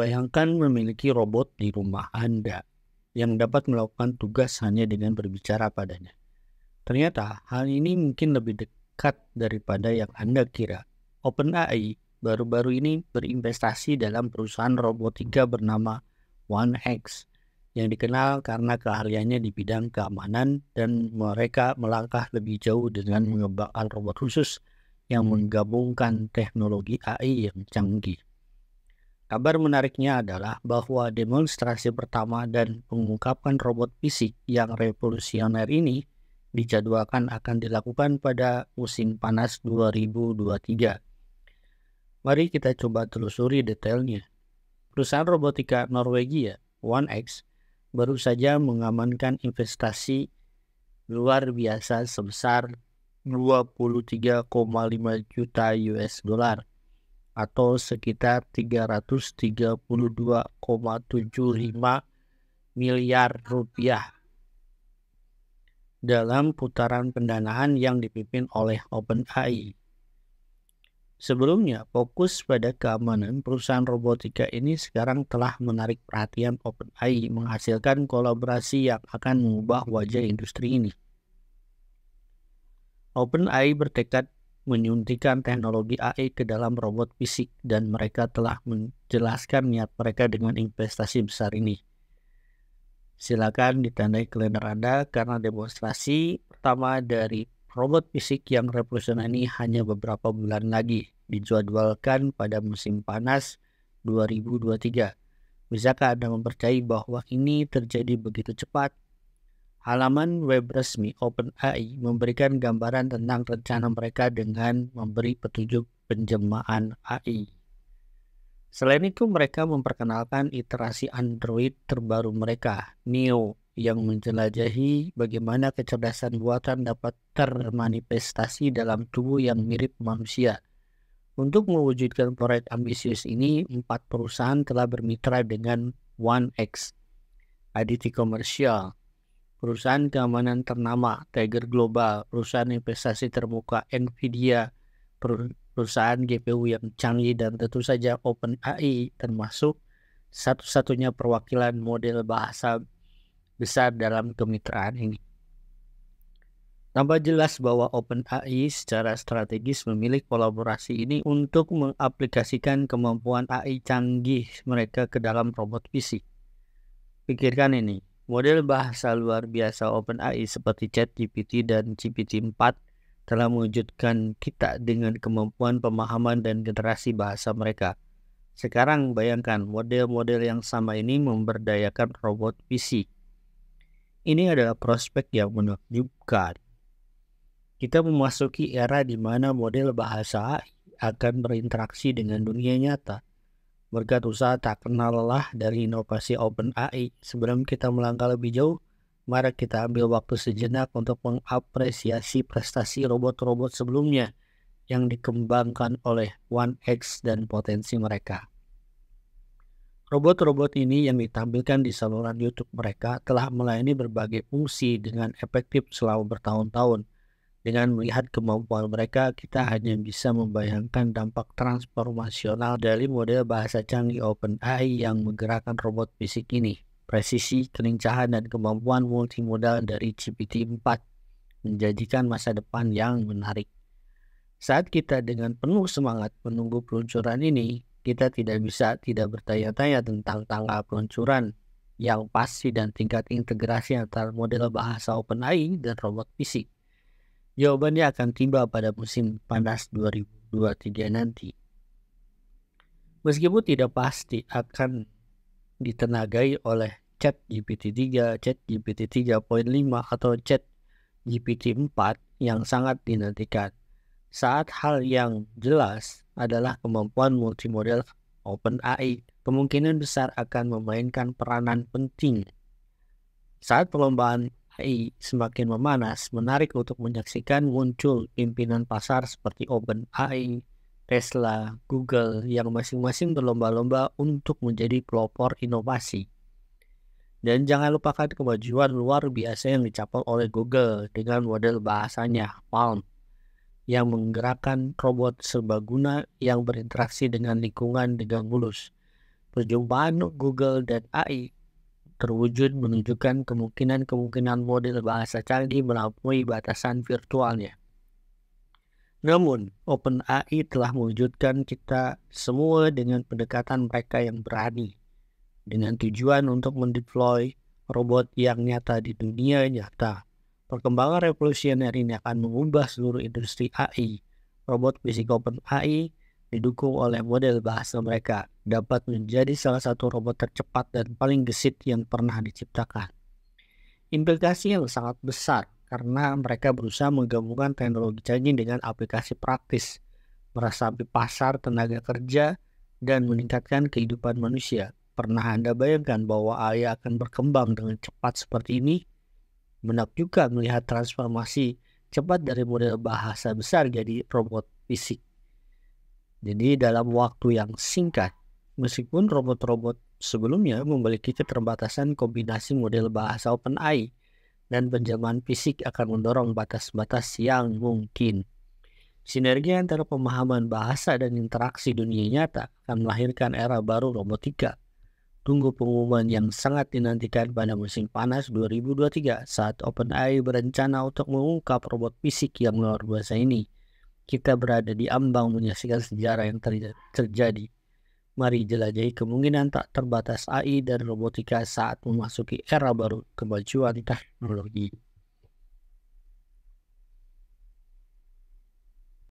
Bayangkan memiliki robot di rumah Anda yang dapat melakukan tugas hanya dengan berbicara padanya. Ternyata hal ini mungkin lebih dekat daripada yang Anda kira. OpenAI baru-baru ini berinvestasi dalam perusahaan robotika bernama OneX yang dikenal karena keahliannya di bidang keamanan dan mereka melangkah lebih jauh dengan mengembangkan robot khusus yang menggabungkan teknologi AI yang canggih. Kabar menariknya adalah bahwa demonstrasi pertama dan pengungkapan robot fisik yang revolusioner ini dijadwalkan akan dilakukan pada musim panas 2023. Mari kita coba telusuri detailnya. Perusahaan robotika Norwegia, OneX, baru saja mengamankan investasi luar biasa sebesar 23,5 juta US dollar atau sekitar 332,75 miliar rupiah dalam putaran pendanaan yang dipimpin oleh OpenAI. Sebelumnya, fokus pada keamanan perusahaan robotika ini sekarang telah menarik perhatian OpenAI menghasilkan kolaborasi yang akan mengubah wajah industri ini. OpenAI bertekad menyuntikan teknologi AI ke dalam robot fisik dan mereka telah menjelaskan niat mereka dengan investasi besar ini. Silakan ditandai kalender Anda karena demonstrasi pertama dari robot fisik yang revolusioner ini hanya beberapa bulan lagi dijadwalkan pada musim panas 2023. Bisakah Anda mempercayai bahwa ini terjadi begitu cepat Halaman web resmi OpenAI memberikan gambaran tentang rencana mereka dengan memberi petunjuk penjemaan AI. Selain itu, mereka memperkenalkan iterasi Android terbaru mereka, Neo, yang menjelajahi bagaimana kecerdasan buatan dapat termanifestasi dalam tubuh yang mirip manusia. Untuk mewujudkan proyek ambisius ini, empat perusahaan telah bermitra dengan OneX, Aditi Commercial, perusahaan keamanan ternama Tiger Global, perusahaan investasi terbuka Nvidia, perusahaan GPU yang canggih dan tentu saja OpenAI termasuk satu-satunya perwakilan model bahasa besar dalam kemitraan ini. Tambah jelas bahwa OpenAI secara strategis memilih kolaborasi ini untuk mengaplikasikan kemampuan AI canggih mereka ke dalam robot fisik. Pikirkan ini, Model bahasa luar biasa OpenAI seperti ChatGPT dan GPT-4 telah mewujudkan kita dengan kemampuan pemahaman dan generasi bahasa mereka. Sekarang bayangkan model-model yang sama ini memberdayakan robot PC. Ini adalah prospek yang menakjubkan. Kita memasuki era di mana model bahasa akan berinteraksi dengan dunia nyata Berkat usaha tak kenal lelah dari inovasi Open AI. sebelum kita melangkah lebih jauh, mari kita ambil waktu sejenak untuk mengapresiasi prestasi robot-robot sebelumnya yang dikembangkan oleh One X dan potensi mereka. Robot-robot ini yang ditampilkan di saluran YouTube mereka telah melayani berbagai fungsi dengan efektif selama bertahun-tahun dengan melihat kemampuan mereka, kita hanya bisa membayangkan dampak transformasional dari model bahasa canggih OpenAI yang menggerakkan robot fisik ini. Presisi, kelincahan, dan kemampuan multimodal dari GPT-4 menjadikan masa depan yang menarik. Saat kita dengan penuh semangat menunggu peluncuran ini, kita tidak bisa tidak bertanya-tanya tentang tanggal peluncuran yang pasti dan tingkat integrasi antara model bahasa OpenAI dan robot fisik. Jawabannya akan tiba pada musim panas 2023 nanti. Meskipun tidak pasti akan ditenagai oleh chat GPT-3, chat GPT 3.5 atau chat GPT 4 yang sangat dinantikan. Saat hal yang jelas adalah kemampuan multimodal OpenAI kemungkinan besar akan memainkan peranan penting saat perlombaan AI semakin memanas, menarik untuk menyaksikan muncul pimpinan pasar seperti OpenAI, Tesla, Google yang masing-masing berlomba-lomba untuk menjadi pelopor inovasi. Dan jangan lupakan kemajuan luar biasa yang dicapai oleh Google dengan model bahasanya Palm yang menggerakkan robot serbaguna yang berinteraksi dengan lingkungan dengan mulus. Perjumpaan Google dan AI terwujud menunjukkan kemungkinan-kemungkinan model bahasa canggih melampaui batasan virtualnya. Namun, OpenAI telah mewujudkan kita semua dengan pendekatan mereka yang berani, dengan tujuan untuk mendeploy robot yang nyata di dunia nyata. Perkembangan revolusioner ini akan mengubah seluruh industri AI. Robot fisik OpenAI didukung oleh model bahasa mereka, dapat menjadi salah satu robot tercepat dan paling gesit yang pernah diciptakan. Implikasi yang sangat besar karena mereka berusaha menggabungkan teknologi canggih dengan aplikasi praktis, merasapi pasar tenaga kerja, dan meningkatkan kehidupan manusia. Pernah Anda bayangkan bahwa AI akan berkembang dengan cepat seperti ini? Menak juga melihat transformasi cepat dari model bahasa besar jadi robot fisik. Jadi dalam waktu yang singkat, meskipun robot-robot sebelumnya memiliki keterbatasan kombinasi model bahasa OpenAI dan penjaman fisik akan mendorong batas-batas yang mungkin. Sinergi antara pemahaman bahasa dan interaksi dunia nyata akan melahirkan era baru robotika. Tunggu pengumuman yang sangat dinantikan pada musim panas 2023 saat OpenAI berencana untuk mengungkap robot fisik yang luar biasa ini kita berada di ambang menyaksikan sejarah yang terjadi. Mari jelajahi kemungkinan tak terbatas AI dan robotika saat memasuki era baru kemajuan teknologi.